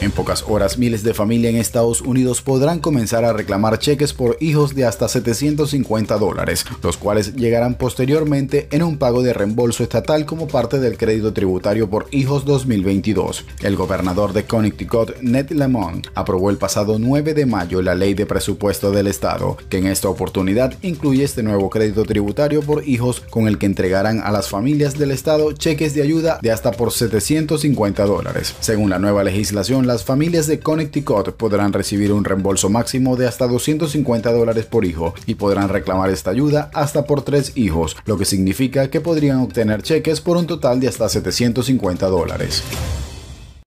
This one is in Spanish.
En pocas horas, miles de familias en Estados Unidos podrán comenzar a reclamar cheques por hijos de hasta 750 dólares, los cuales llegarán posteriormente en un pago de reembolso estatal como parte del crédito tributario por hijos 2022. El gobernador de Connecticut, Ned Lamont, aprobó el pasado 9 de mayo la ley de presupuesto del Estado, que en esta oportunidad incluye este nuevo crédito tributario por hijos con el que entregarán a las familias del Estado cheques de ayuda de hasta por 750 dólares. Según la nueva legislación, las familias de Connecticut podrán recibir un reembolso máximo de hasta 250 dólares por hijo y podrán reclamar esta ayuda hasta por tres hijos, lo que significa que podrían obtener cheques por un total de hasta 750 dólares.